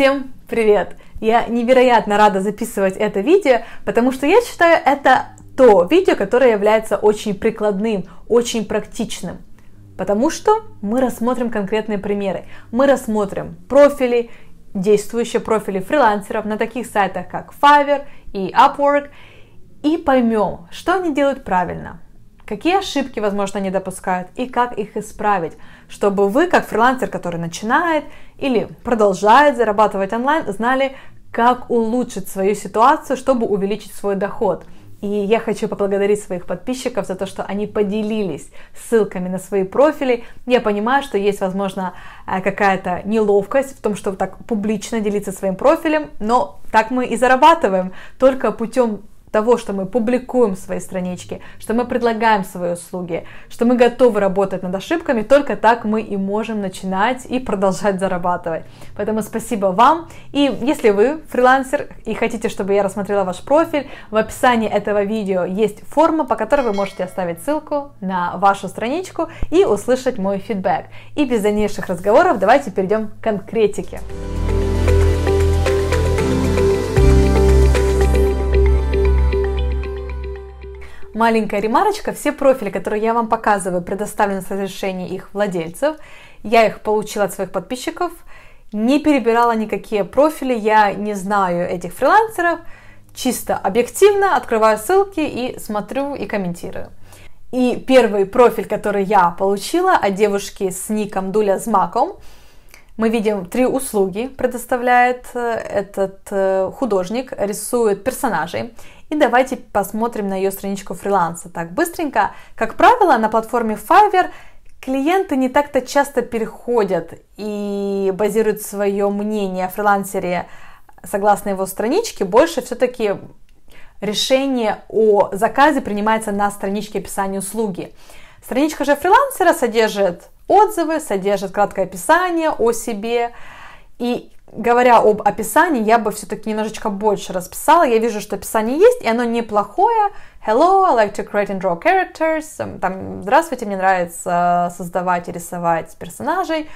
Всем привет! Я невероятно рада записывать это видео, потому что я считаю это то видео, которое является очень прикладным, очень практичным. Потому что мы рассмотрим конкретные примеры. Мы рассмотрим профили, действующие профили фрилансеров на таких сайтах, как Fiverr и Upwork, и поймем, что они делают правильно, какие ошибки, возможно, они допускают и как их исправить, чтобы вы, как фрилансер, который начинает или продолжает зарабатывать онлайн, знали, как улучшить свою ситуацию, чтобы увеличить свой доход. И я хочу поблагодарить своих подписчиков за то, что они поделились ссылками на свои профили. Я понимаю, что есть, возможно, э, какая-то неловкость в том, чтобы так публично делиться своим профилем, но так мы и зарабатываем, только путем того, что мы публикуем свои странички, что мы предлагаем свои услуги, что мы готовы работать над ошибками, только так мы и можем начинать и продолжать зарабатывать. Поэтому спасибо вам. И если вы фрилансер и хотите, чтобы я рассмотрела ваш профиль, в описании этого видео есть форма, по которой вы можете оставить ссылку на вашу страничку и услышать мой фидбэк. И без дальнейших разговоров давайте перейдем к конкретике. Маленькая ремарочка, все профили, которые я вам показываю, предоставлены с разрешения их владельцев. Я их получила от своих подписчиков, не перебирала никакие профили, я не знаю этих фрилансеров, чисто объективно открываю ссылки и смотрю и комментирую. И первый профиль, который я получила от девушки с ником Дуля Змаком, мы видим три услуги предоставляет э, этот э, художник, рисует персонажей. И давайте посмотрим на ее страничку фриланса так быстренько. Как правило, на платформе Fiverr клиенты не так-то часто переходят и базируют свое мнение о фрилансере согласно его страничке, больше все-таки решение о заказе принимается на страничке описания услуги. Страничка же фрилансера содержит Отзывы содержат краткое описание о себе. И говоря об описании, я бы все-таки немножечко больше расписала. Я вижу, что описание есть, и оно неплохое. Hello, I like to create and draw characters. Эм, там, здравствуйте, мне нравится создавать и рисовать персонажей.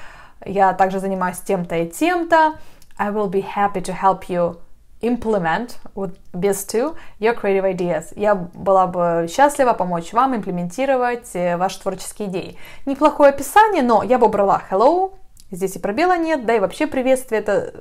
Я также занимаюсь тем-то и тем-то. I will be happy to help you implement with без to your creative ideas. Я была бы счастлива помочь вам имплементировать э, ваши творческие идеи. Неплохое описание, но я бы убрала hello, здесь и пробела нет, да и вообще приветствие это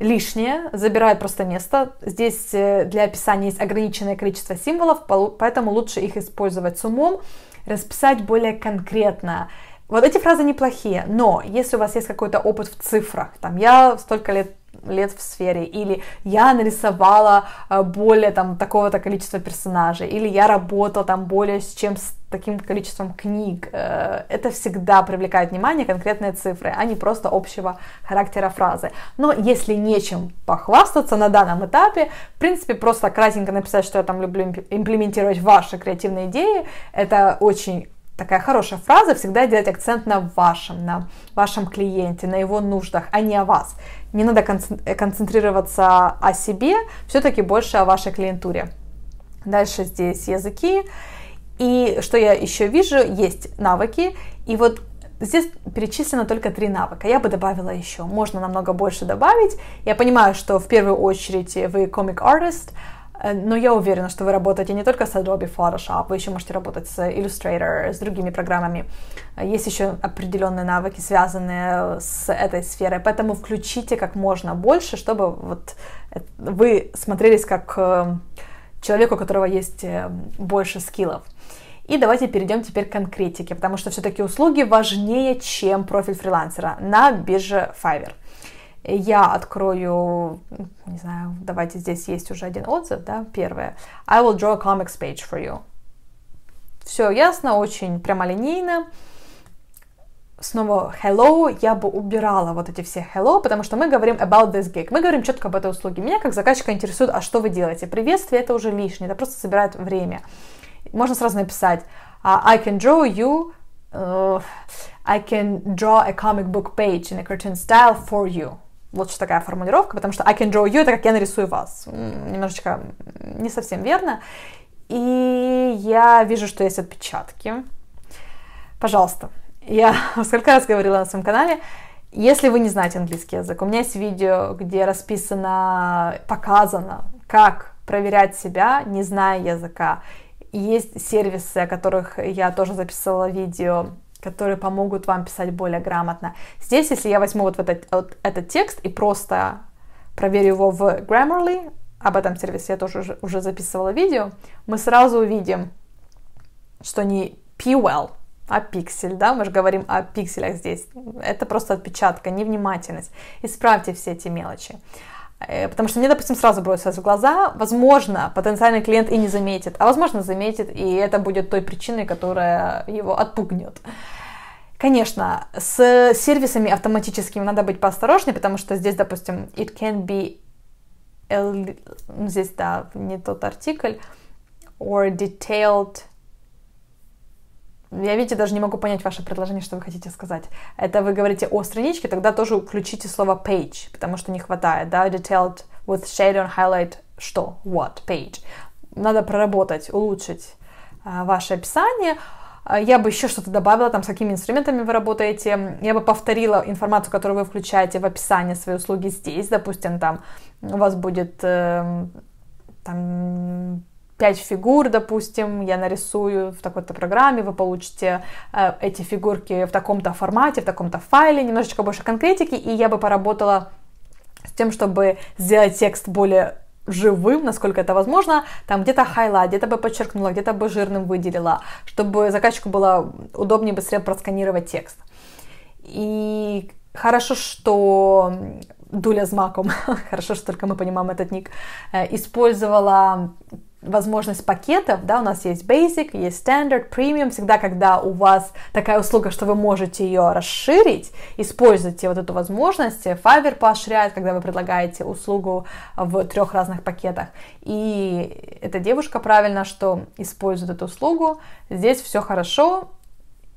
лишнее, забирает просто место. Здесь э, для описания есть ограниченное количество символов, поэтому лучше их использовать с умом, расписать более конкретно. Вот эти фразы неплохие, но если у вас есть какой-то опыт в цифрах, там я столько лет лет в сфере, или я нарисовала э, более там такого-то количества персонажей, или я работала там более с чем с таким количеством книг. Э, это всегда привлекает внимание конкретные цифры, а не просто общего характера фразы. Но если нечем похвастаться на данном этапе, в принципе, просто кратенько написать, что я там люблю имплементировать ваши креативные идеи, это очень такая хорошая фраза всегда делать акцент на вашем, на вашем клиенте, на его нуждах, а не о вас. Не надо э, концентрироваться о себе, все-таки больше о вашей клиентуре. Дальше здесь языки. И что я еще вижу, есть навыки. И вот здесь перечислено только три навыка. Я бы добавила еще. Можно намного больше добавить. Я понимаю, что в первую очередь вы комик-артист, Э, но я уверена, что вы работаете не только с Adobe Photoshop, вы еще можете работать с Illustrator, с другими программами. Э, есть еще определенные навыки, связанные э, с этой сферой, поэтому включите как можно больше, чтобы вот вы смотрелись как человек, у которого есть больше скиллов. И давайте перейдем теперь к конкретике, потому что все-таки услуги важнее, чем профиль фрилансера на бирже Fiverr я открою, не знаю, давайте здесь есть уже один отзыв, да, первое. I will draw a comics page for you. Все ясно, очень прямолинейно. Снова hello, я бы убирала вот эти все hello, потому что мы говорим about this gig, мы говорим четко об этой услуге. Меня как заказчика интересует, а что вы делаете? Приветствие это уже лишнее, это просто собирает время. Можно сразу написать «А, I can draw you э, I can draw a comic book page in a cartoon style for you. Вот что такая формулировка, потому что I can draw you это как я нарисую вас. Немножечко не совсем верно. И я вижу, что есть отпечатки. Пожалуйста, я сколько раз говорила на своем канале, если вы не знаете английский язык, у меня есть видео, где расписано, показано, как проверять себя, не зная языка. Есть сервисы, о которых я тоже записывала видео, которые помогут вам писать более грамотно. Здесь, если я возьму вот этот, вот этот текст и просто проверю его в Grammarly, об этом сервисе я тоже уже записывала видео, мы сразу увидим, что не P-Well, а пиксель, да, мы же говорим о пикселях здесь. Это просто отпечатка, невнимательность. Исправьте все эти мелочи. Э, потому что мне, допустим, сразу бросилось в глаза. Возможно, потенциальный клиент и не заметит, а возможно, заметит, и это будет той причиной, которая его отпугнет. Конечно, с сервисами автоматическими надо быть поосторожнее, потому что здесь, допустим, it can be... Здесь, да, не тот артикль. Or detailed я, видите, даже не могу понять ваше предложение, что вы хотите сказать. Это вы говорите о страничке, тогда тоже включите слово page, потому что не хватает, да, detailed with shade on highlight, что, what, page. Надо проработать, улучшить а, ваше описание. А, я бы еще что-то добавила, там, с какими инструментами вы работаете. Я бы повторила информацию, которую вы включаете в описание своей услуги здесь. Допустим, там у вас будет эм, там пять фигур, допустим, я нарисую в такой-то программе, вы получите э, эти фигурки в таком-то формате, в таком-то файле, немножечко больше конкретики, и я бы поработала с тем, чтобы сделать текст более живым, насколько это возможно, там где-то хайла, где-то бы подчеркнула, где-то бы жирным выделила, чтобы заказчику было удобнее быстрее просканировать текст. И хорошо, что Дуля с Маком, хорошо, что только мы понимаем этот ник, э, использовала возможность пакетов, да, у нас есть Basic, есть Standard, Premium, всегда, когда у вас такая услуга, что вы можете ее расширить, используйте вот эту возможность, э, Fiverr поощряет, когда вы предлагаете услугу в трех разных пакетах, и эта девушка правильно, что использует эту услугу, здесь все хорошо,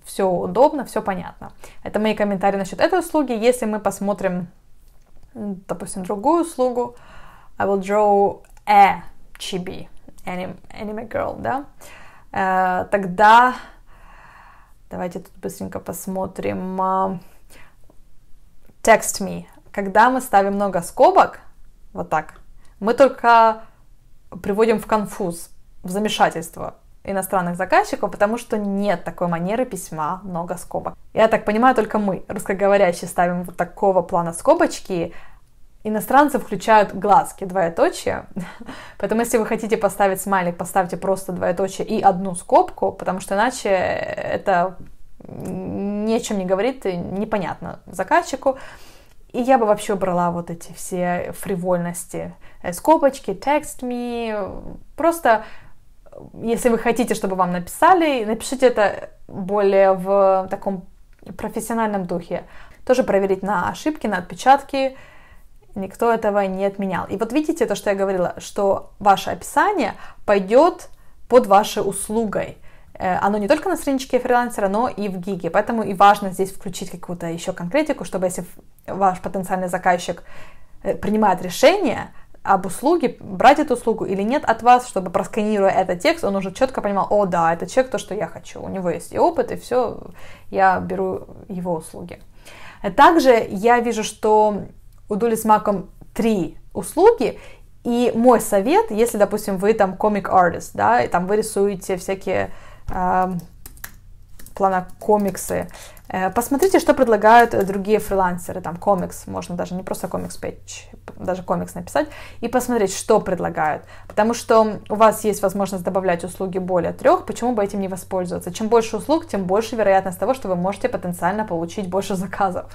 все удобно, все понятно. Это мои комментарии насчет этой услуги, если мы посмотрим, допустим, другую услугу, I will draw a e chibi, anime, anime girl, да? Э, тогда давайте тут быстренько посмотрим. А, text me. Когда мы ставим много скобок, вот так, мы только приводим в конфуз, в замешательство иностранных заказчиков, потому что нет такой манеры письма много скобок. Я так понимаю, только мы, русскоговорящие, ставим вот такого плана скобочки, Иностранцы включают глазки, двоеточие. Поэтому, если вы хотите поставить смайлик, поставьте просто двоеточие и одну скобку, потому что иначе это нечем не говорит, непонятно заказчику. И я бы вообще брала вот эти все фривольности, э, скобочки, text me, просто если вы хотите, чтобы вам написали, напишите это более в таком профессиональном духе. Тоже проверить на ошибки, на отпечатки, Никто этого не отменял. И вот видите то, что я говорила, что ваше описание пойдет под вашей услугой. Э, оно не только на страничке фрилансера, но и в гиге. Поэтому и важно здесь включить какую-то еще конкретику, чтобы если ваш потенциальный заказчик э, принимает решение, об услуге, брать эту услугу или нет от вас, чтобы просканируя этот текст, он уже четко понимал, о да, это человек то, что я хочу, у него есть и опыт, и все, я беру его услуги. Также я вижу, что у Дули с Маком три услуги, и мой совет, если, допустим, вы там комик-артист, да, и там вы рисуете всякие э, плана комиксы, э, посмотрите, что предлагают другие фрилансеры, там комикс, можно даже не просто комикс печь, даже комикс написать, и посмотреть, что предлагают. Потому что у вас есть возможность добавлять услуги более трех, почему бы этим не воспользоваться? Чем больше услуг, тем больше вероятность того, что вы можете потенциально получить больше заказов.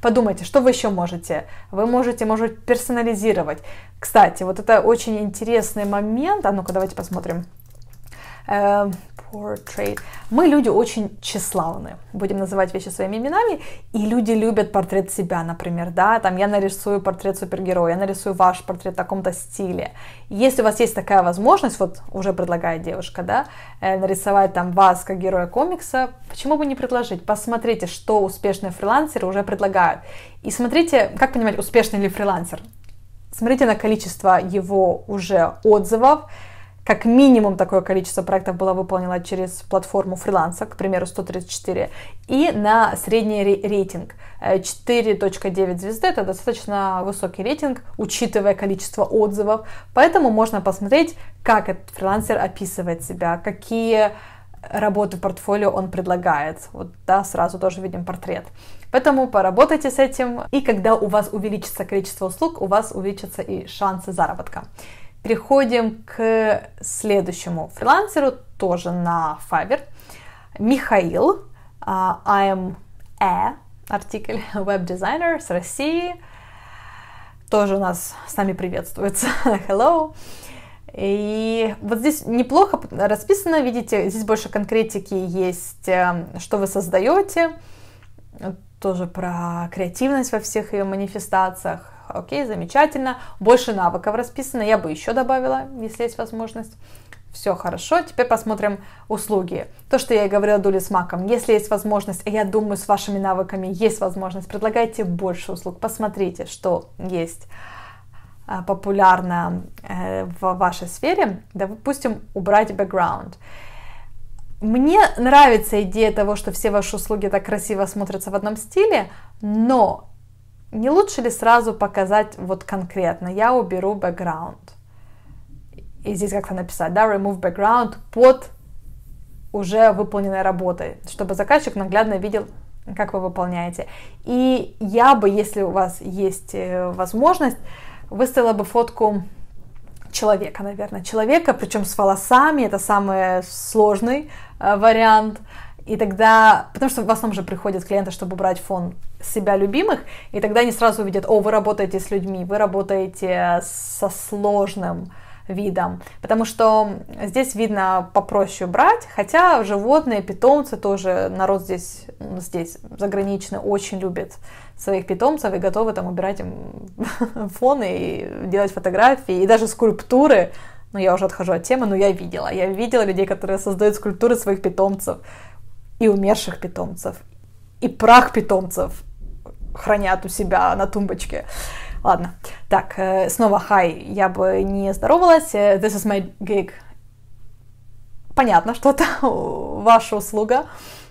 Подумайте, что вы еще можете? Вы можете, может, персонализировать. Кстати, вот это очень интересный момент. А ну-ка, давайте посмотрим. Эм, portrait. Мы люди очень тщеславны, будем называть вещи своими именами, и люди любят портрет себя, например, да, там я нарисую портрет супергероя, я нарисую ваш портрет в таком-то стиле. Если у вас есть такая возможность, вот уже предлагает девушка, да, э, нарисовать там вас как героя комикса, почему бы не предложить? Посмотрите, что успешные фрилансеры уже предлагают. И смотрите, как понимать, успешный ли фрилансер? Смотрите на количество его уже отзывов, как минимум такое количество проектов было выполнено через платформу фриланса, к примеру, 134, и на средний рейтинг 4.9 э, звезды, это достаточно высокий рейтинг, учитывая количество отзывов, поэтому можно посмотреть, как этот фрилансер описывает себя, какие работы в портфолио он предлагает. Вот да, сразу тоже видим портрет. Поэтому поработайте с этим, и когда у вас увеличится количество услуг, у вас увеличатся и шансы заработка. Переходим к следующему фрилансеру, тоже на Fiverr. Михаил, а, I'm a артикль веб-дизайнер с России. Тоже у нас с нами приветствуется. Hello. И вот здесь неплохо расписано, видите, здесь больше конкретики есть, э, что вы создаете, тоже про креативность во всех ее манифестациях, Окей, замечательно. Больше навыков расписано. Я бы еще добавила, если есть возможность. Все хорошо, теперь посмотрим услуги. То, что я и говорила Дули с Маком, если есть возможность, а я думаю, с вашими навыками есть возможность, предлагайте больше услуг, посмотрите, что есть э, популярно э, в вашей сфере, допустим, убрать бэкграунд. Мне нравится идея того, что все ваши услуги так красиво смотрятся в одном стиле, но не лучше ли сразу показать вот конкретно, я уберу background. И здесь как-то написать, да, remove background под уже выполненной работой, чтобы заказчик наглядно видел, как вы выполняете. И я бы, если у вас есть э, возможность, выставила бы фотку человека, наверное, человека, причем с волосами, это самый сложный э, вариант. И тогда, потому что в основном же приходят клиенты, чтобы убрать фон себя любимых, и тогда они сразу увидят, о, вы работаете с людьми, вы работаете со сложным видом, потому что здесь видно попроще брать, хотя животные, питомцы тоже, народ здесь, здесь заграничный очень любит своих питомцев и готовы там убирать им фоны и делать фотографии, и даже скульптуры, ну я уже отхожу от темы, но я видела, я видела людей, которые создают скульптуры своих питомцев, и умерших питомцев, и прах питомцев, хранят у себя на тумбочке. Ладно. Так, э, снова хай. Я бы не здоровалась. Э, this is my gig. Понятно, что это ваша услуга.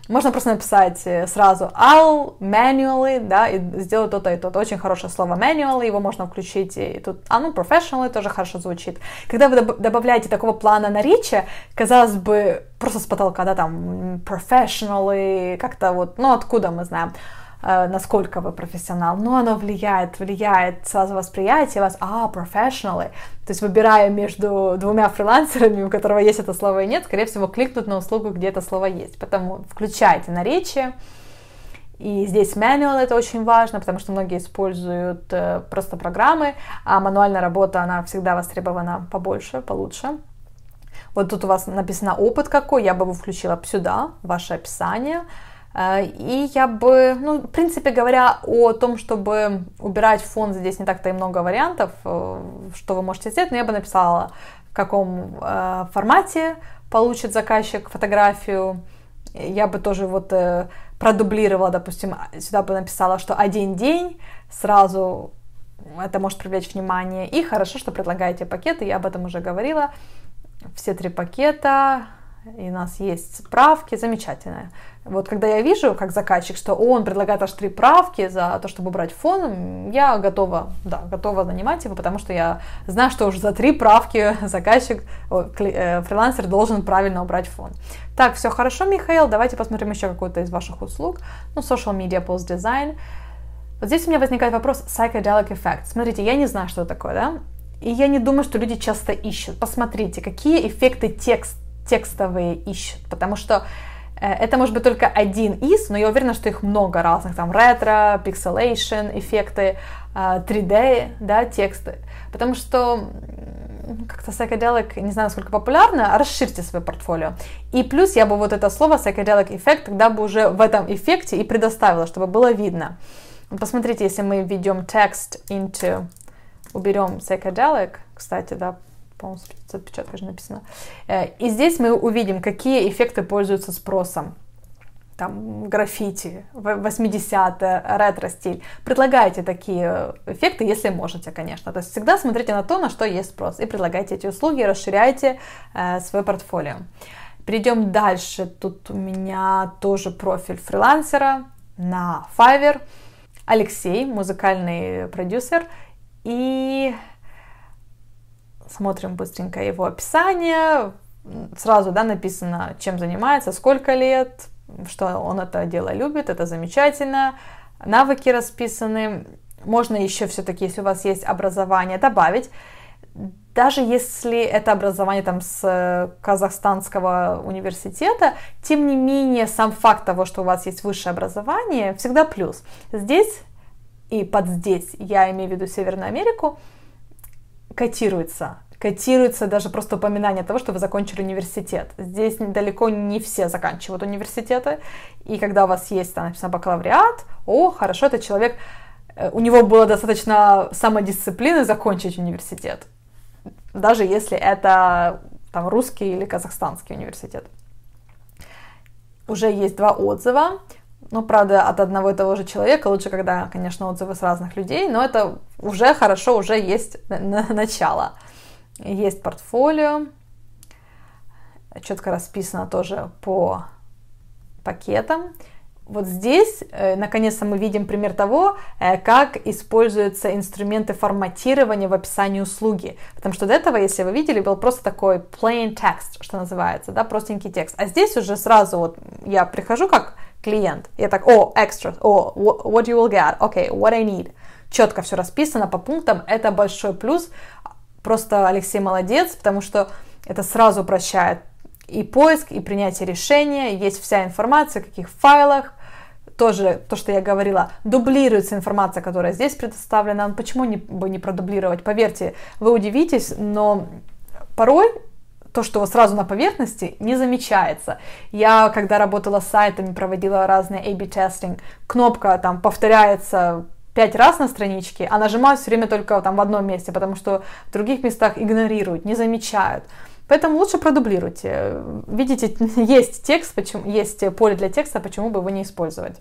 Можно просто написать э, сразу I'll manually, да, и сделать то-то и то-то. Очень хорошее слово manually, его можно включить и тут, а ну, professionally тоже хорошо звучит. Когда вы добавляете такого плана на речи, казалось бы, просто с потолка, да, там, professionally, как-то вот, ну, откуда мы знаем. Э, насколько вы профессионал, но оно влияет, влияет сразу восприятие вас, а, профессионалы, то есть выбирая между двумя фрилансерами, у которого есть это слово и нет, скорее всего, кликнут на услугу, где это слово есть, поэтому включайте наречие, и здесь manual это очень важно, потому что многие используют э, просто программы, а мануальная работа, она всегда востребована побольше, получше. Вот тут у вас написано опыт какой, я бы его включила сюда, ваше описание, Э, и я бы, ну, в принципе, говоря о том, чтобы убирать фон, здесь не так-то и много вариантов, э, что вы можете сделать, но я бы написала, в каком э, формате получит заказчик фотографию. Я бы тоже вот продублировала, допустим, сюда бы написала, что один день сразу это может привлечь внимание. И хорошо, что предлагаете пакеты, я об этом уже говорила. Все три пакета, и у нас есть справки, замечательно. Вот когда я вижу, как заказчик, что он предлагает аж три правки за то, чтобы брать фон, я готова, да, готова нанимать его, потому что я знаю, что уже за три правки заказчик, э, фрилансер должен правильно убрать фон. Так, все хорошо, Михаил, давайте посмотрим еще какую-то из ваших услуг. Ну, social media, post design. Вот здесь у меня возникает вопрос psychedelic effect. Смотрите, я не знаю, что это такое, да? И я не думаю, что люди часто ищут. Посмотрите, какие эффекты текст, текстовые ищут, потому что Э, это может быть только один из, но я уверена, что их много разных, там ретро, пикселейшн, эффекты, 3D, э, да, тексты. Потому что как-то psychedelic, не знаю, насколько популярно, а расширьте свое портфолио. И плюс я бы вот это слово psychedelic эффект тогда бы уже в этом эффекте и предоставила, чтобы было видно. Посмотрите, если мы введем текст into, уберем psychedelic, кстати, да, по-моему, с отпечаткой же написано. Э, и здесь мы увидим, какие эффекты пользуются спросом там, граффити, 80-е, ретро-стиль. Предлагайте такие эффекты, если можете, конечно. То есть всегда смотрите на то, на что есть спрос, и предлагайте эти услуги, расширяйте э, свое портфолио. Перейдем дальше. Тут у меня тоже профиль фрилансера на Fiverr. Алексей, музыкальный продюсер, и смотрим быстренько его описание, сразу да, написано, чем занимается, сколько лет, что он это дело любит, это замечательно, навыки расписаны, можно еще все-таки, если у вас есть образование, добавить, даже если это образование там с э, казахстанского университета, тем не менее сам факт того, что у вас есть высшее образование, всегда плюс. Здесь и под здесь я имею в виду Северную Америку, котируется котируется даже просто упоминание того, что вы закончили университет. Здесь далеко не все заканчивают университеты, и когда у вас есть там написано бакалавриат, о, хорошо, этот человек, э, у него было достаточно самодисциплины закончить университет, даже если это там русский или казахстанский университет. Уже есть два отзыва. Ну, правда, от одного и того же человека лучше, когда, конечно, отзывы с разных людей, но это уже хорошо, уже есть начало. Есть портфолио, четко расписано тоже по пакетам. Вот здесь, э, наконец-то, мы видим пример того, э, как используются инструменты форматирования в описании услуги. Потому что до этого, если вы видели, был просто такой plain text, что называется, да, простенький текст. А здесь уже сразу вот я прихожу как клиент. Я так, о, extras о, what you will get, okay, what I need. Четко все расписано по пунктам, это большой плюс. Просто Алексей молодец, потому что это сразу упрощает и поиск, и принятие решения, есть вся информация, в каких файлах, тоже то, что я говорила, дублируется информация, которая здесь предоставлена. Почему не, бы не продублировать? Поверьте, вы удивитесь, но порой то, что вот сразу на поверхности, не замечается. Я, когда работала с сайтами, проводила разные A-B-тестинг, кнопка там повторяется пять раз на страничке, а нажимаю все время только там в одном месте, потому что в других местах игнорируют, не замечают. Поэтому лучше продублируйте. Видите, есть текст, почему, есть поле для текста, почему бы его не использовать.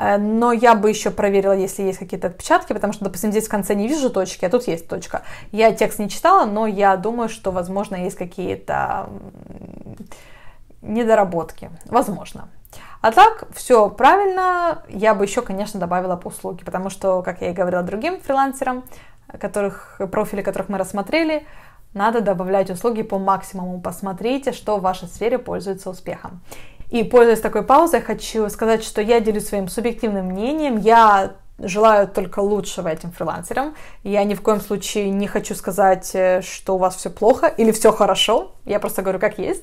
Э, но я бы еще проверила, если есть какие-то отпечатки, потому что, допустим, здесь в конце не вижу точки, а тут есть точка. Я текст не читала, но я думаю, что, возможно, есть какие-то недоработки. Возможно. А так, все правильно. Я бы еще, конечно, добавила по услуги, потому что, как я и говорила другим фрилансерам, которых, профили которых мы рассмотрели, надо добавлять услуги по максимуму. Посмотрите, что в вашей сфере пользуется успехом. И, пользуясь такой паузой, хочу сказать, что я делюсь своим субъективным мнением. Я желаю только лучшего этим фрилансерам. Я ни в коем случае не хочу сказать, э, что у вас все плохо или все хорошо. Я просто говорю, как есть.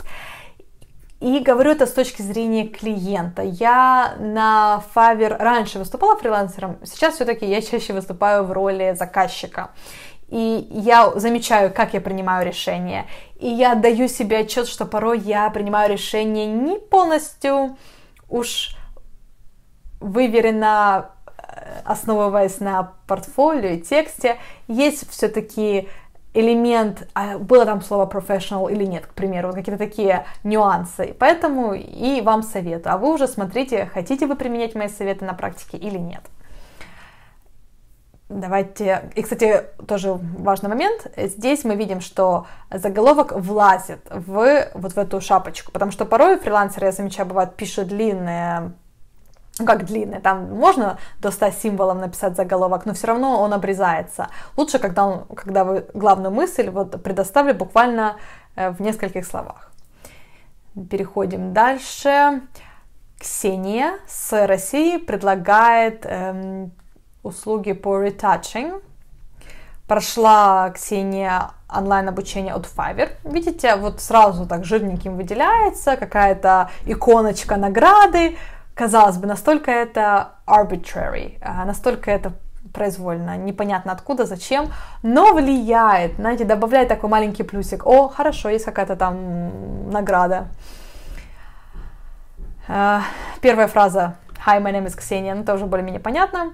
И говорю это с точки зрения клиента. Я на Fiverr раньше выступала фрилансером, сейчас все-таки я чаще выступаю в роли заказчика. И я замечаю, как я принимаю решения. И я даю себе отчет, что порой я принимаю решение не полностью уж выверено, э, основываясь на портфолио и тексте, есть все-таки элемент, а, было там слово professional или нет, к примеру, вот какие-то такие нюансы. Поэтому и вам советую. А вы уже смотрите, хотите вы применять мои советы на практике или нет. Давайте. И, кстати, тоже важный момент. Здесь мы видим, что заголовок влазит в вот в эту шапочку, потому что порой фрилансеры, я замечаю, бывают, пишут длинные ну как длинный, там можно до 100 символов написать заголовок, но все равно он обрезается. Лучше, когда, он, когда вы главную мысль вот предоставлю буквально э, в нескольких словах. Переходим дальше. Ксения с России предлагает эм, услуги по ретачинг. Прошла Ксения онлайн-обучение от Fiverr. Видите, вот сразу так жирненьким выделяется, какая-то иконочка награды. Казалось бы, настолько это arbitrary, а, настолько это произвольно, непонятно откуда, зачем, но влияет, знаете, добавляет такой маленький плюсик. О, хорошо, есть какая-то там награда. А, первая фраза «Hi, my name is Ксения», ну, тоже более-менее понятно.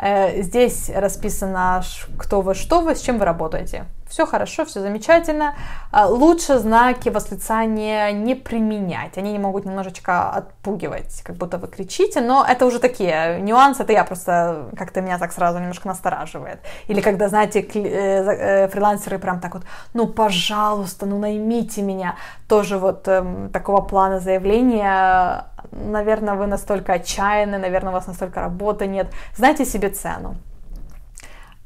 Э, здесь расписано, кто вы, что вы, с чем вы работаете все хорошо, все замечательно. А, лучше знаки восклицания не применять. Они не могут немножечко отпугивать, как будто вы кричите, но это уже такие нюансы, это я просто как-то меня так сразу немножко настораживает. Или когда, знаете, э, э, фрилансеры прям так вот, ну, пожалуйста, ну, наймите меня. Тоже вот эм, такого плана заявления, наверное, вы настолько отчаянны, наверное, у вас настолько работы нет. Знайте себе цену.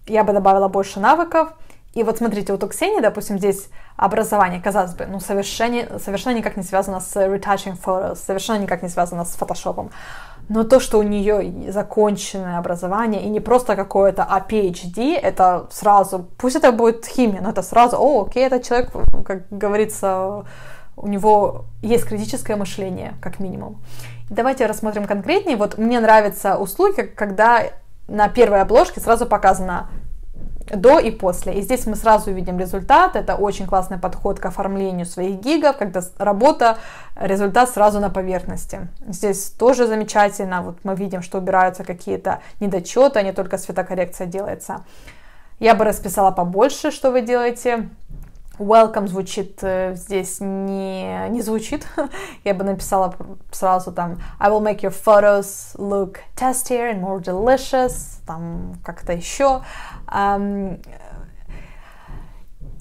Я бы добавила больше навыков, и вот смотрите, вот у Ксении, допустим, здесь образование, казалось бы, ну, совершенно, совершенно никак не связано с retouching photos, совершенно никак не связано с фотошопом. Но то, что у нее законченное образование, и не просто какое-то, а PhD, это сразу, пусть это будет химия, но это сразу, о, окей, этот человек, как говорится, у него есть критическое мышление, как минимум. давайте рассмотрим конкретнее. Вот мне нравятся услуги, когда на первой обложке сразу показано до и после. И здесь мы сразу видим результат. Это очень классный подход к оформлению своих гигов, когда работа, результат сразу на поверхности. Здесь тоже замечательно. Вот мы видим, что убираются какие-то недочеты, а не только светокоррекция делается. Я бы расписала побольше, что вы делаете Welcome звучит э, здесь не, не звучит. Я бы написала сразу там I will make your photos look tastier and more delicious, там как-то еще. Um,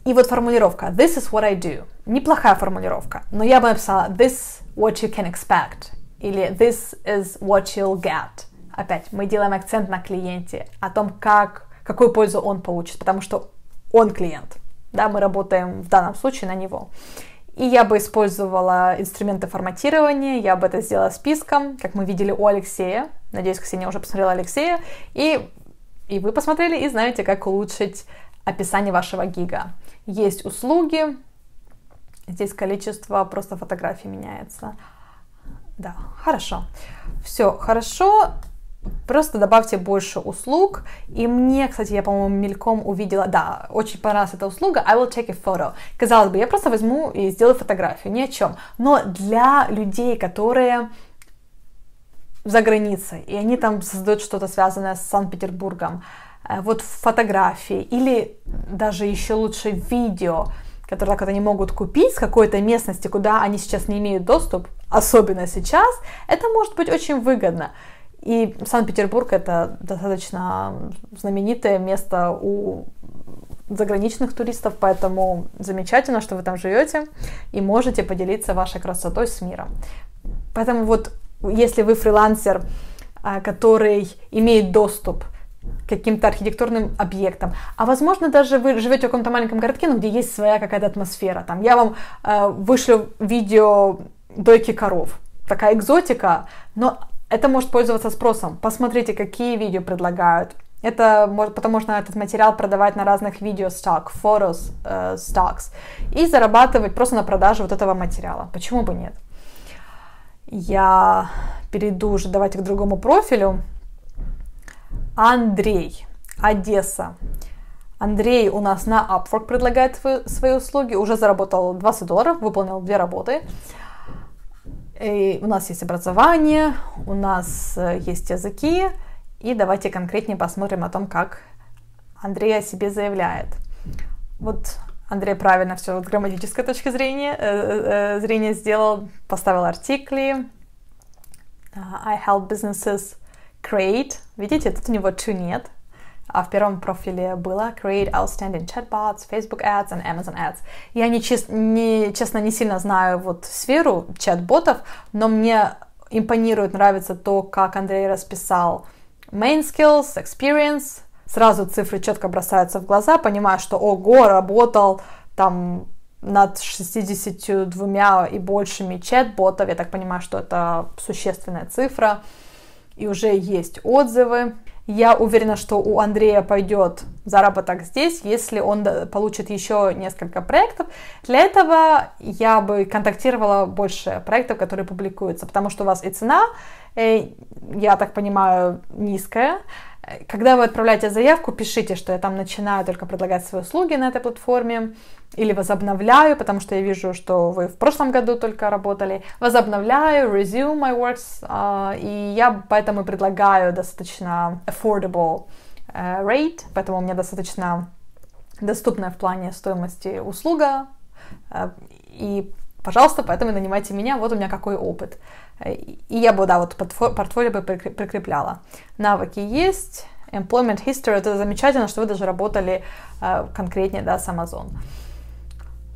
и вот формулировка This is what I do. Неплохая формулировка, но я бы написала This what you can expect или This is what you'll get. Опять мы делаем акцент на клиенте, о том, как, какую пользу он получит, потому что он клиент да, мы работаем в данном случае на него. И я бы использовала инструменты форматирования, я бы это сделала списком, как мы видели у Алексея. Надеюсь, Ксения уже посмотрела Алексея. И, и вы посмотрели и знаете, как улучшить описание вашего гига. Есть услуги, здесь количество просто фотографий меняется. Да, хорошо. Все, хорошо. Просто добавьте больше услуг. И мне, кстати, я, по-моему, мельком увидела, да, очень понравилась эта услуга, I will take a photo. Казалось бы, я просто возьму и сделаю фотографию, ни о чем. Но для людей, которые за границей, и они там создают что-то связанное с Санкт-Петербургом, э, вот фотографии или даже еще лучше видео, которые так вот они могут купить с какой-то местности, куда они сейчас не имеют доступ, особенно сейчас, это может быть очень выгодно. И Санкт-Петербург — это достаточно знаменитое место у заграничных туристов, поэтому замечательно, что вы там живете и можете поделиться вашей красотой с миром. Поэтому вот если вы фрилансер, а, который имеет доступ к каким-то архитектурным объектам, а возможно даже вы живете в каком-то маленьком городке, но где есть своя какая-то атмосфера, там я вам э, вышлю видео дойки коров, такая экзотика, но это может пользоваться спросом. Посмотрите, какие видео предлагают. Это может, потому что этот материал продавать на разных видео стак, форус, э, стакс и зарабатывать просто на продаже вот этого материала. Почему бы нет? Я перейду уже, давайте к другому профилю. Андрей, Одесса. Андрей у нас на Upwork предлагает свои, свои услуги, уже заработал 20 долларов, выполнил две работы. Э, и э, у нас есть образование, у нас э, есть языки, и давайте конкретнее посмотрим о том, как Андрей о себе заявляет. Вот Андрей правильно все с грамматической точки зрения, э, э, э зрения сделал, поставил артикли. А, I help businesses create. Видите, тут у него to нет, а в первом профиле было Create Outstanding Chatbots, Facebook Ads and Amazon Ads. Я, не, чест, не, честно, не сильно знаю вот сферу чат-ботов, но мне импонирует, нравится то, как Андрей расписал Main Skills, Experience, сразу цифры четко бросаются в глаза, понимаю, что ого, работал там над 62 и большими чат-ботов, я так понимаю, что это существенная цифра, и уже есть отзывы, я уверена, что у Андрея пойдет заработок здесь, если он получит еще несколько проектов. Для этого я бы контактировала больше проектов, которые публикуются, потому что у вас и цена, э, я так понимаю, низкая. Когда вы отправляете заявку, пишите, что я там начинаю только предлагать свои услуги на этой платформе, или возобновляю, потому что я вижу, что вы в прошлом году только работали, возобновляю, resume my works, а, и я поэтому предлагаю достаточно affordable э, rate, поэтому у меня достаточно доступная в плане стоимости услуга, э, и, пожалуйста, поэтому нанимайте меня, вот у меня какой опыт. Э, и я бы, да, вот портфолио бы прикрепляла. Навыки есть, employment history, это замечательно, что вы даже работали конкретнее, да, с Amazon.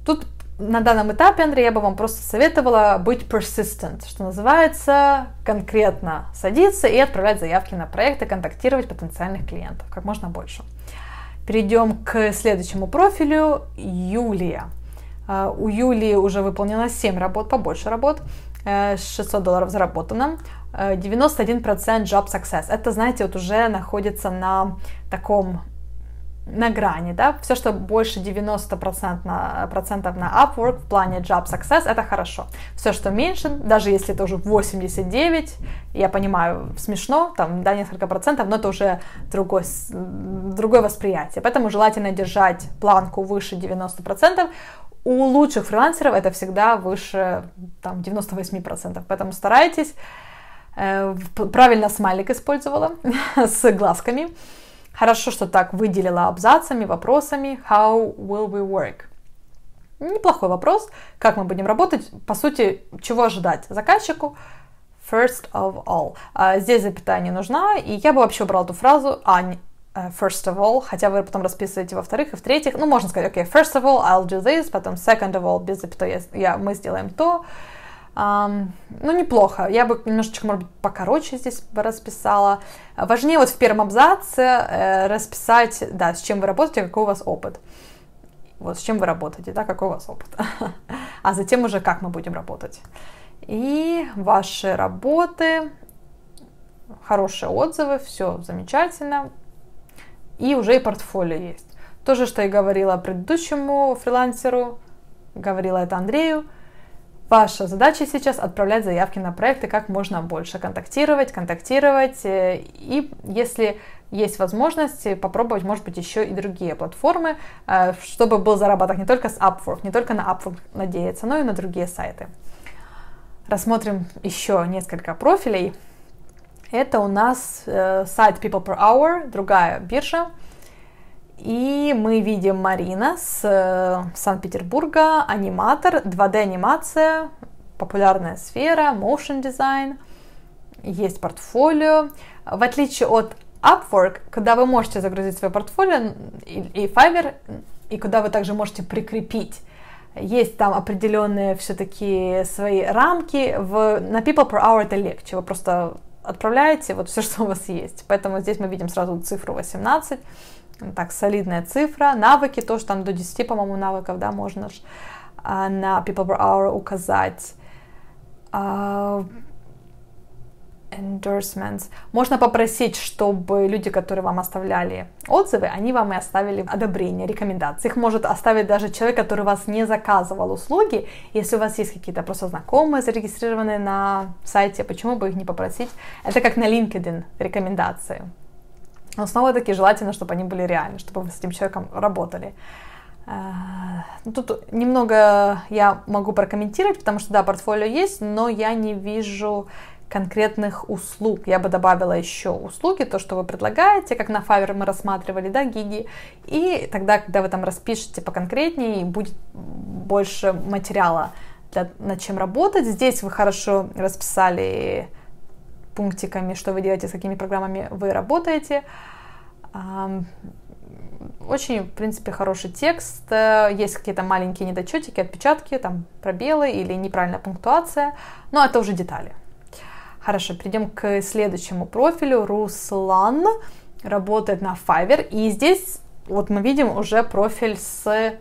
Тут на данном этапе, Андрей, я бы вам просто советовала быть persistent, что называется, конкретно садиться и отправлять заявки на проекты, контактировать потенциальных клиентов как можно больше. Перейдем к следующему профилю Юлия. А, у Юлии уже выполнено 7 работ, побольше работ, 600 э, долларов заработано, 91% э, job success. Это, знаете, вот уже находится на таком на грани, да, все, что больше 90% на, процентов на Upwork в плане Job Success, это хорошо. Все, что меньше, даже если это уже 89, я понимаю, смешно, там, да, несколько процентов, но это уже другой, другое восприятие. Поэтому желательно держать планку выше 90%. У лучших фрилансеров это всегда выше, там, 98%, поэтому старайтесь. Э, правильно смайлик использовала с глазками. Хорошо, что так выделила абзацами, вопросами «How will we work?» Неплохой вопрос, как мы будем работать, по сути, чего ожидать заказчику, first of all. А, здесь запятая не нужна, и я бы вообще убрала эту фразу, а не, э, first of all, хотя вы потом расписываете во-вторых и в-третьих, ну, можно сказать, окей, okay, first of all, I'll do this, потом second of all, без запятой я, я, мы сделаем то, ну, неплохо. Я бы немножечко, может быть, покороче здесь расписала. Важнее вот в первом абзаце э, расписать, да, с чем вы работаете, какой у вас опыт. Вот с чем вы работаете, да, какой у вас опыт. А затем уже как мы будем работать. И ваши работы, хорошие отзывы, все замечательно. И уже и портфолио есть. То же, что и говорила предыдущему фрилансеру, говорила это Андрею – Ваша задача сейчас отправлять заявки на проекты как можно больше, контактировать, контактировать. Э, и если есть возможность э, попробовать, может быть, еще и другие платформы, э, чтобы был заработок не только с Upwork, не только на Upwork надеяться, но и на другие сайты. Рассмотрим еще несколько профилей. Это у нас сайт People Per Hour, другая биржа, и мы видим Марина с э, Санкт-Петербурга, аниматор, 2D-анимация, популярная сфера, motion дизайн, есть портфолио. В отличие от Upwork, когда вы можете загрузить свое портфолио и Fiverr, и куда вы также можете прикрепить есть там определенные все-таки свои рамки. В, на people per hour это легче. Вы просто отправляете вот все, что у вас есть. Поэтому здесь мы видим сразу цифру 18 так, солидная цифра. Навыки тоже там до 10, по-моему, навыков, да, можно ж, а, на people per hour указать. А, endorsements. Можно попросить, чтобы люди, которые вам оставляли отзывы, они вам и оставили одобрение, рекомендации. Их может оставить даже человек, который вас не заказывал услуги. Если у вас есть какие-то просто знакомые, зарегистрированные на сайте, почему бы их не попросить? Это как на LinkedIn рекомендации. Но снова-таки желательно, чтобы они были реальны, чтобы вы с этим человеком работали. Э, ну, тут немного я могу прокомментировать, потому что, да, портфолио есть, но я не вижу конкретных услуг. Я бы добавила еще услуги, то, что вы предлагаете, как на Fiverr мы рассматривали, да, гиги. И тогда, когда вы там распишете поконкретнее, будет больше материала, для, над чем работать. Здесь вы хорошо расписали пунктиками, что вы делаете, с какими программами вы работаете. Очень, в принципе, хороший текст. Э, есть какие-то маленькие недочетики, отпечатки, там пробелы или неправильная пунктуация. Но это уже детали. Хорошо, перейдем к следующему профилю. Руслан работает на Fiverr. И здесь вот мы видим уже профиль с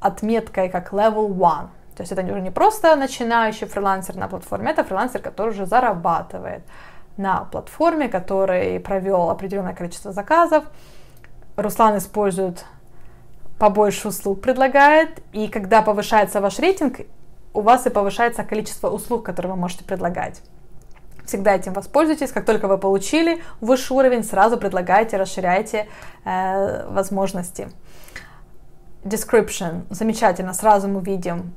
отметкой как Level 1. То есть это уже не просто начинающий фрилансер на платформе, это фрилансер, который уже зарабатывает на платформе, который провел определенное количество заказов. Руслан использует побольше услуг предлагает, и когда повышается ваш рейтинг, у вас и повышается количество услуг, которые вы можете предлагать. Всегда этим воспользуйтесь. Как только вы получили высший уровень, сразу предлагайте, расширяйте э, возможности. Description. Замечательно. Сразу мы видим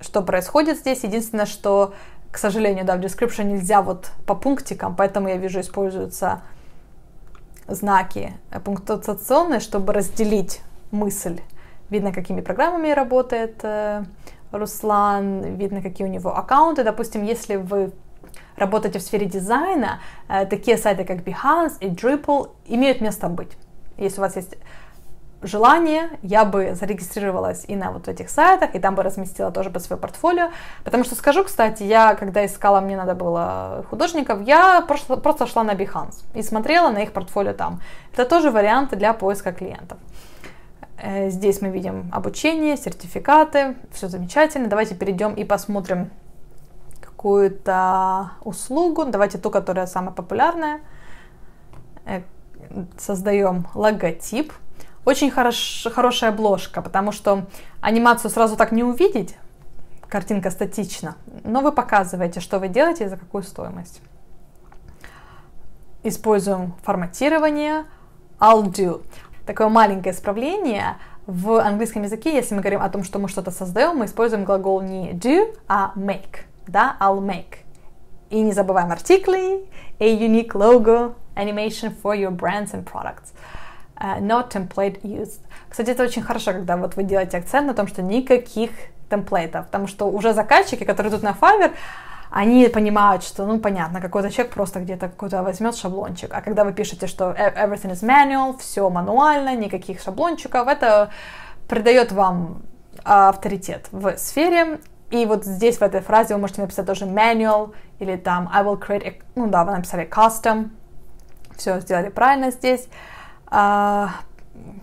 что происходит здесь. Единственное, что, к сожалению, да, в description нельзя вот по пунктикам, поэтому я вижу, используются знаки пунктуационные, чтобы разделить мысль. Видно, какими программами работает э, Руслан, видно, какие у него аккаунты. Допустим, если вы работаете в сфере дизайна, э, такие сайты, как Behance и Drupal, имеют место быть. Если у вас есть желание, я бы зарегистрировалась и на вот этих сайтах, и там бы разместила тоже бы свое портфолио. Потому что скажу, кстати, я, когда искала, мне надо было художников, я просто, просто шла на Behance и смотрела на их портфолио там. Это тоже варианты для поиска клиентов. Э, здесь мы видим обучение, сертификаты, все замечательно. Давайте перейдем и посмотрим какую-то услугу. Давайте ту, которая самая популярная. Э, Создаем логотип – очень хорош, хорошая обложка, потому что анимацию сразу так не увидеть, картинка статична, но вы показываете, что вы делаете и за какую стоимость. Используем форматирование I'll do. Такое маленькое исправление. В английском языке, если мы говорим о том, что мы что-то создаем, мы используем глагол не do, а make. Да, I'll make. И не забываем артикли, a unique logo, animation for your brands and products. Э, no template used. Кстати, это очень хорошо, когда вот вы делаете акцент на том, что никаких темплейтов, потому что уже заказчики, которые тут на Fiverr, они понимают, что, ну, понятно, какой-то человек просто где-то какой-то возьмет шаблончик. А когда вы пишете, что э, everything is manual, все мануально, никаких шаблончиков, это придает вам авторитет в сфере. И вот здесь, в этой фразе, вы можете написать тоже manual или там I will create, a, ну да, вы написали custom, все сделали правильно здесь. Uh,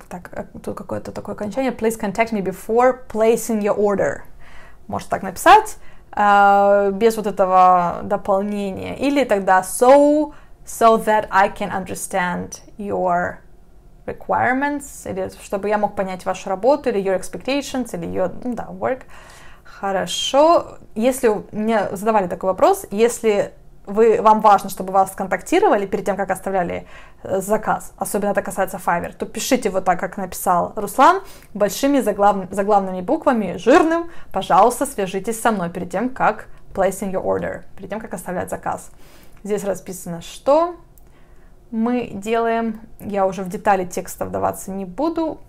так, э, тут какое-то такое окончание. Please contact me before placing your order. Может так написать, uh, без вот этого дополнения. Или тогда so, so that I can understand your requirements, или чтобы я мог понять вашу работу, или your expectations, или your, ну да, work. Хорошо. Если мне задавали такой вопрос, если вы, вам важно, чтобы вас контактировали перед тем, как оставляли э, заказ, особенно это касается Fiverr, то пишите вот так, как написал Руслан, большими заглав, заглавными буквами, жирным, пожалуйста, свяжитесь со мной перед тем, как placing your order, перед тем, как оставлять заказ. Здесь расписано, что мы делаем. Я уже в детали текста вдаваться не буду,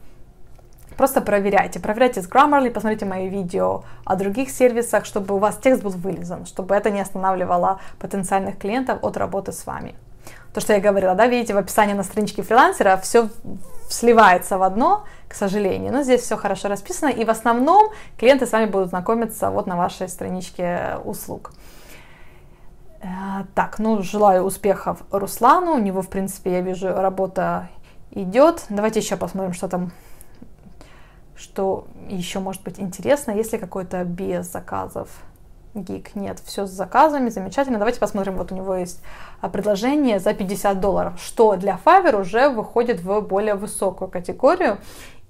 Просто проверяйте. Проверяйте с Grammarly, посмотрите мои видео о других сервисах, чтобы у вас текст был вылезан, чтобы это не останавливало потенциальных клиентов от работы с вами. То, что я говорила, да, видите, в описании на страничке фрилансера все сливается в одно, к сожалению. Но здесь все хорошо расписано, и в основном клиенты с вами будут знакомиться вот на вашей страничке услуг. Э, так, ну, желаю успехов Руслану. У него, в принципе, я вижу, работа идет. Давайте еще посмотрим, что там что еще может быть интересно, если какой-то без заказов гик. Нет, все с заказами, замечательно. Давайте посмотрим, вот у него есть а, предложение за 50 долларов, что для Fiverr уже выходит в более высокую категорию.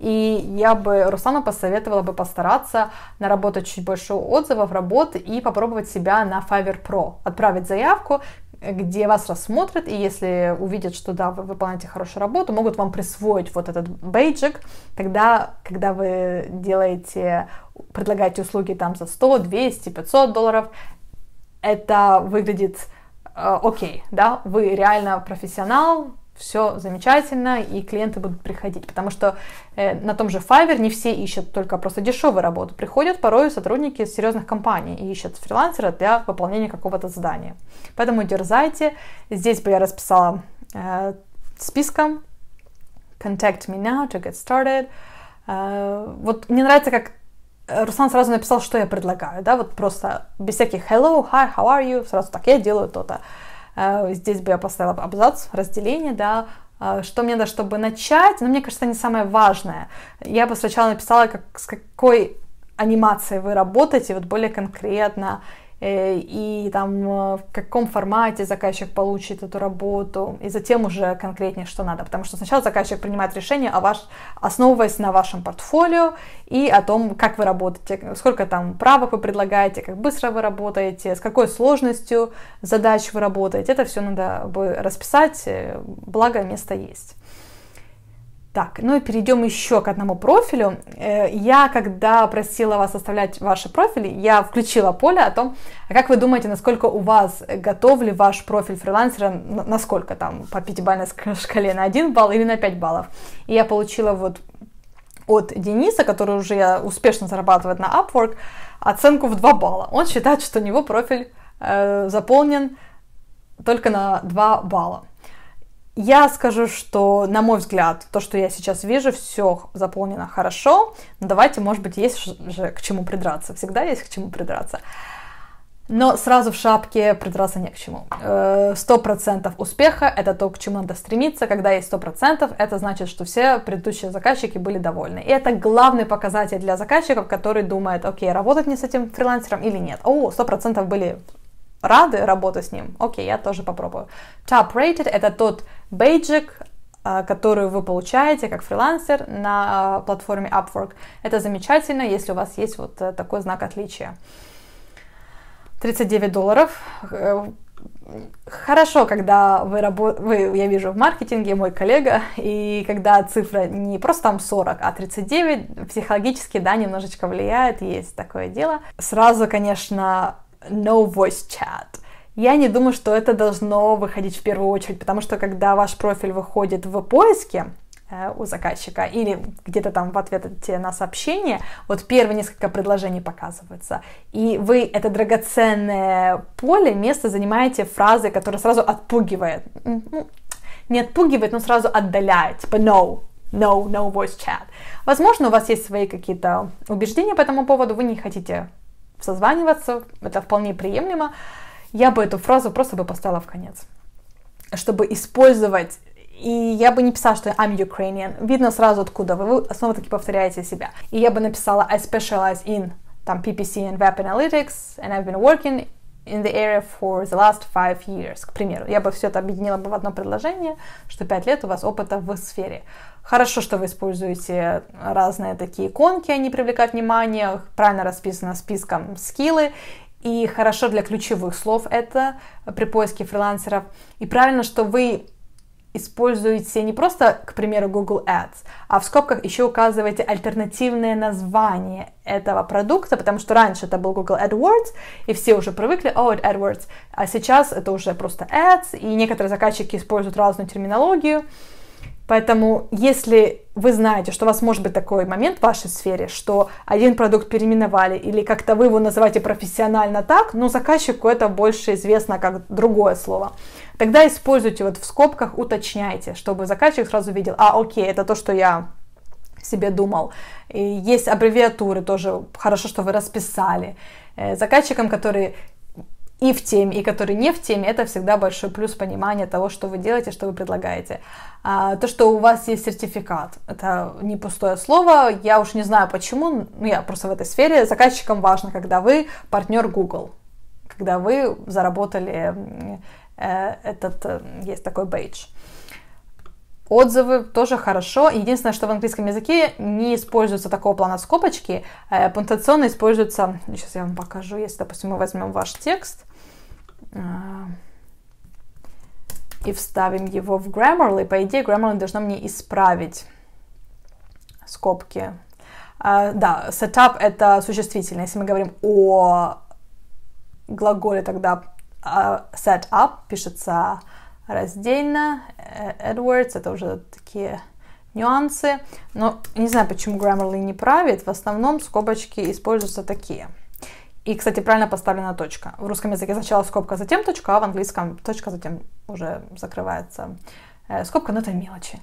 И я бы Руслану посоветовала бы постараться наработать чуть больше отзывов, работ и попробовать себя на Fiverr Pro. Отправить заявку, где вас рассмотрят, и если увидят, что да, вы выполняете хорошую работу, могут вам присвоить вот этот бейджик, тогда, когда вы делаете, предлагаете услуги там за 100, 200, 500 долларов, это выглядит э, окей, okay, да, вы реально профессионал, все замечательно, и клиенты будут приходить. Потому что э, на том же Fiverr не все ищут только просто дешевую работу. Приходят порой сотрудники серьезных компаний и ищут фрилансера для выполнения какого-то задания. Поэтому дерзайте. Здесь бы я расписала э, списком. Contact me now to get started. Э, вот мне нравится, как Руслан сразу написал, что я предлагаю, да, вот просто без всяких hello, hi, how are you, сразу так, я делаю то-то. -то. Э, здесь бы я поставила абзац, разделение, да, э, что мне надо, чтобы начать, но ну, мне кажется, не самое важное. Я бы сначала написала, как, с какой анимацией вы работаете, вот более конкретно, Э, и там э, в каком формате заказчик получит эту работу, и затем уже конкретнее, что надо. Потому что сначала заказчик принимает решение, о а ваш, основываясь на вашем портфолио и о том, как вы работаете, сколько там правок вы предлагаете, как быстро вы работаете, с какой сложностью задач вы работаете. Это все надо бы расписать, э, благо место есть. Так, ну и перейдем еще к одному профилю. Э, я, когда просила вас составлять ваши профили, я включила поле о том, а как вы думаете, насколько у вас готов ли ваш профиль фрилансера, насколько там, по пятибалльной шкале, на 1 балл или на 5 баллов. И я получила вот от Дениса, который уже э, успешно зарабатывает на Upwork, оценку в 2 балла. Он считает, что у него профиль э, заполнен только на 2 балла. Я скажу, что, на мой взгляд, то, что я сейчас вижу, все заполнено хорошо. Но давайте, может быть, есть же к чему придраться. Всегда есть к чему придраться. Но сразу в шапке придраться не к чему. 100% э, успеха — это то, к чему надо стремиться. Когда есть 100%, это значит, что все предыдущие заказчики были довольны. И это главный показатель для заказчиков, который думает, окей, работать мне с этим фрилансером или нет. О, 100% были рады работать с ним, окей, я тоже попробую. Top Rated — это тот бейджик, а, которую вы получаете как фрилансер на а, платформе Upwork. Это замечательно, если у вас есть вот э, такой знак отличия. 39 долларов. Э, хорошо, когда вы, работ... я вижу, в маркетинге мой коллега, и когда цифра не просто там 40, а 39, психологически, да, немножечко влияет, есть такое дело. Сразу, конечно, no voice chat. Я не думаю, что это должно выходить в первую очередь, потому что когда ваш профиль выходит в поиске, э, у заказчика или где-то там в ответе на сообщение, вот первые несколько предложений показываются. И вы это драгоценное поле, место занимаете фразы, которые сразу отпугивает. Ну, не отпугивает, но сразу отдаляет. Типа no, no, no voice chat. Возможно, у вас есть свои какие-то убеждения по этому поводу, вы не хотите созваниваться, это вполне приемлемо, я бы эту фразу просто бы поставила в конец, чтобы использовать и я бы не писала, что I'm Ukrainian. Видно сразу откуда. Вы снова-таки повторяете себя. И я бы написала I specialize in там PPC and Web Analytics, and I've been working in the area for the last five years, к примеру. Я бы все это объединила бы в одно предложение, что пять лет у вас опыта в сфере. Хорошо, что вы используете разные такие иконки, они а привлекают внимание, правильно расписано списком скиллы, и хорошо для ключевых слов это при поиске фрилансеров. И правильно, что вы используете не просто, к примеру, Google Ads, а в скобках еще указываете альтернативное название этого продукта, потому что раньше это был Google AdWords, и все уже привыкли, о, oh, AdWords, а сейчас это уже просто Ads, и некоторые заказчики используют разную терминологию, Поэтому, если вы знаете, что у вас может быть такой момент в вашей сфере, что один продукт переименовали или как-то вы его называете профессионально так, но заказчику это больше известно как другое слово, тогда используйте вот в скобках уточняйте, чтобы заказчик сразу видел, а окей, это то, что я себе думал. И есть аббревиатуры тоже, хорошо, что вы расписали. Э, заказчикам, которые и в теме, и которые не в теме, это всегда большой плюс понимания того, что вы делаете, что вы предлагаете. А, то, что у вас есть сертификат, это не пустое слово. Я уж не знаю почему, ну я просто в этой сфере. Заказчикам важно, когда вы партнер Google, когда вы заработали э, этот, э, есть такой бейдж. Отзывы тоже хорошо. Единственное, что в английском языке не используется такого плана скобочки. А пунктуационно используется... Сейчас я вам покажу. Если, допустим, мы возьмем ваш текст а, и вставим его в Grammarly, по идее Grammarly должно мне исправить скобки. А, да, setup — это существительное. Если мы говорим о глаголе, тогда а, set up пишется раздельно. Edwards. Э, это уже такие нюансы. Но не знаю, почему Grammarly не правит. В основном скобочки используются такие. И, кстати, правильно поставлена точка. В русском языке сначала скобка, затем точка, а в английском точка, затем уже закрывается э, скобка, но это мелочи.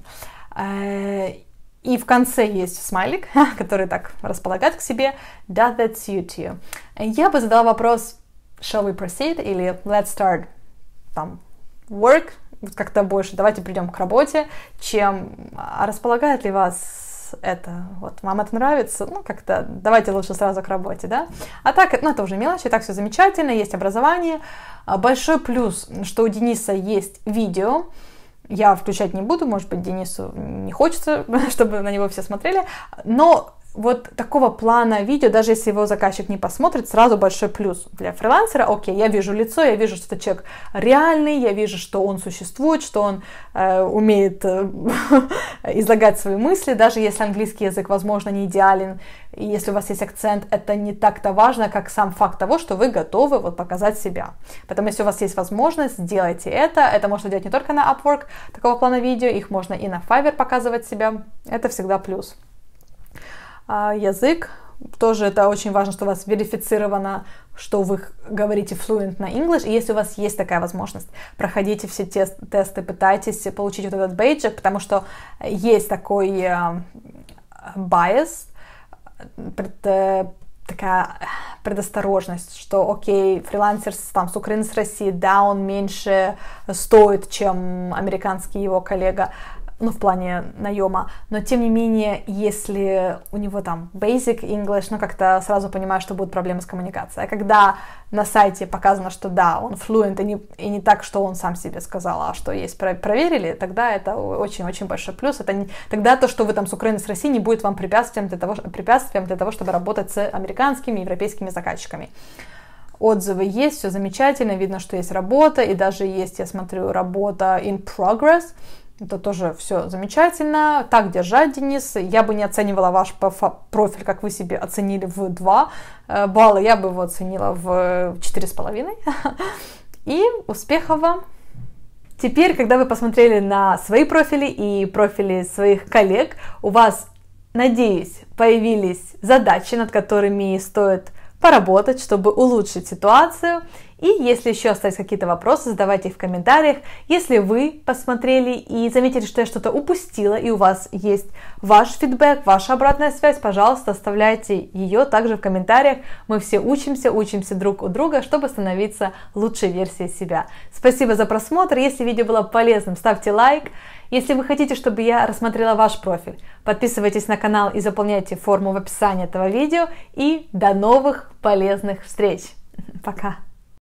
Э, и в конце есть смайлик, который так располагает к себе. Does that suit you? Я бы задала вопрос Shall we proceed? Или let's start? Там work, как-то больше давайте придем к работе, чем а располагает ли вас это, вот, вам это нравится, ну, как-то давайте лучше сразу к работе, да. А так, ну, это уже мелочи, так все замечательно, есть образование. А, большой плюс, что у Дениса есть видео, я включать не буду, может быть, Денису не хочется, чтобы на него все смотрели, но вот такого плана видео, даже если его заказчик не посмотрит, сразу большой плюс для фрилансера. Окей, я вижу лицо, я вижу, что человек реальный, я вижу, что он существует, что он э, умеет э, излагать свои мысли, даже если английский язык, возможно, не идеален, и если у вас есть акцент, это не так-то важно, как сам факт того, что вы готовы вот, показать себя. Поэтому, если у вас есть возможность, сделайте это. Это можно делать не только на Upwork такого плана видео, их можно и на Fiverr показывать себя. Это всегда плюс. А, язык. Тоже это очень важно, что у вас верифицировано, что вы говорите fluent на English. И если у вас есть такая возможность, проходите все тест, тесты, пытайтесь получить вот этот бейджик, потому что есть такой байс, э, э, такая предосторожность, что, окей, фрилансер там, с Украины, с России, да, он меньше стоит, чем американский его коллега, ну, в плане наема, но тем не менее, если у него там basic English, ну, как-то сразу понимаю, что будут проблемы с коммуникацией. А когда на сайте показано, что да, он fluent, и не, и не так, что он сам себе сказал, а что есть, проверили, тогда это очень-очень большой плюс. Это не, тогда то, что вы там с Украины, с России, не будет вам препятствием для того, препятствием для того чтобы работать с американскими, европейскими заказчиками отзывы есть, все замечательно, видно, что есть работа, и даже есть, я смотрю, работа in progress, это тоже все замечательно. Так держать, Денис. Я бы не оценивала ваш профиль, как вы себе оценили в 2 э, балла. Я бы его оценила в 4,5. И успехов вам! Теперь, когда вы посмотрели на свои профили и профили своих коллег, у вас, надеюсь, появились задачи, над которыми стоит поработать, чтобы улучшить ситуацию и если еще остались какие-то вопросы, задавайте их в комментариях. Если вы посмотрели и заметили, что я что-то упустила, и у вас есть ваш фидбэк, ваша обратная связь, пожалуйста, оставляйте ее также в комментариях. Мы все учимся, учимся друг у друга, чтобы становиться лучшей версией себя. Спасибо за просмотр. Если видео было полезным, ставьте лайк. Если вы хотите, чтобы я рассмотрела ваш профиль, подписывайтесь на канал и заполняйте форму в описании этого видео. И до новых полезных встреч. Пока!